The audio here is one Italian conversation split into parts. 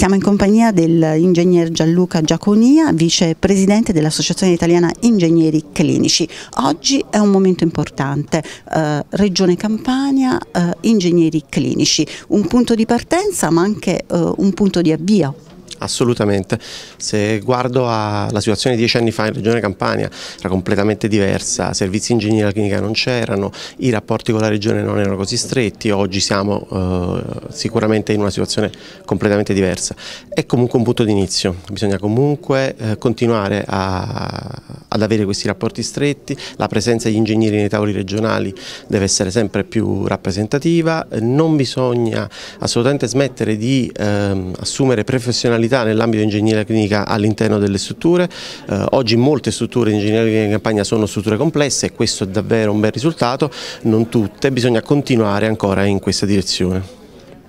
Siamo in compagnia dell'ingegner Gianluca Giaconia, vicepresidente dell'Associazione Italiana Ingegneri Clinici. Oggi è un momento importante, eh, Regione Campania, eh, Ingegneri Clinici, un punto di partenza ma anche eh, un punto di avvio Assolutamente, se guardo alla situazione dieci anni fa in Regione Campania era completamente diversa, servizi ingegneri alla clinica non c'erano, i rapporti con la Regione non erano così stretti, oggi siamo eh, sicuramente in una situazione completamente diversa. È comunque un punto di inizio, bisogna comunque eh, continuare a, ad avere questi rapporti stretti, la presenza degli ingegneri nei tavoli regionali deve essere sempre più rappresentativa, non bisogna assolutamente smettere di ehm, assumere professionalità nell'ambito di ingegneria clinica all'interno delle strutture, eh, oggi molte strutture di ingegneria clinica in campagna sono strutture complesse e questo è davvero un bel risultato, non tutte, bisogna continuare ancora in questa direzione.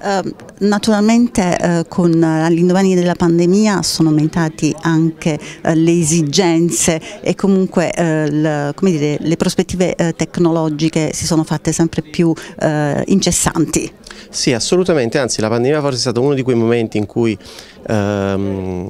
Ehm, naturalmente eh, con eh, l'indomani della pandemia sono aumentate anche eh, le esigenze e comunque eh, dire, le prospettive tecnologiche si sono fatte sempre più incessanti. Sì, assolutamente, anzi la pandemia forse è stato uno di quei momenti in cui... Ehm,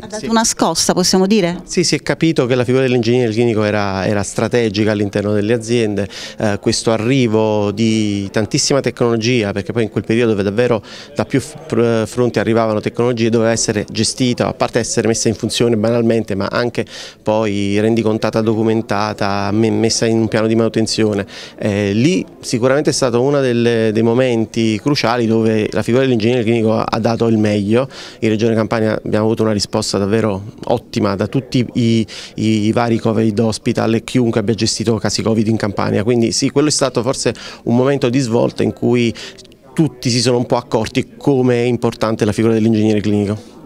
ha dato sì. una scossa, possiamo dire? Sì, si è capito che la figura dell'ingegnere clinico era, era strategica all'interno delle aziende, eh, questo arrivo di tantissima tecnologia, perché poi in quel periodo dove davvero da più fronti arrivavano tecnologie doveva essere gestita, a parte essere messa in funzione banalmente, ma anche poi rendicontata, documentata, messa in un piano di manutenzione. Eh, lì sicuramente è stato uno delle, dei momenti momenti cruciali dove la figura dell'ingegnere clinico ha dato il meglio, in Regione Campania abbiamo avuto una risposta davvero ottima da tutti i, i vari covid hospital e chiunque abbia gestito casi covid in Campania, quindi sì quello è stato forse un momento di svolta in cui tutti si sono un po' accorti come è importante la figura dell'ingegnere clinico.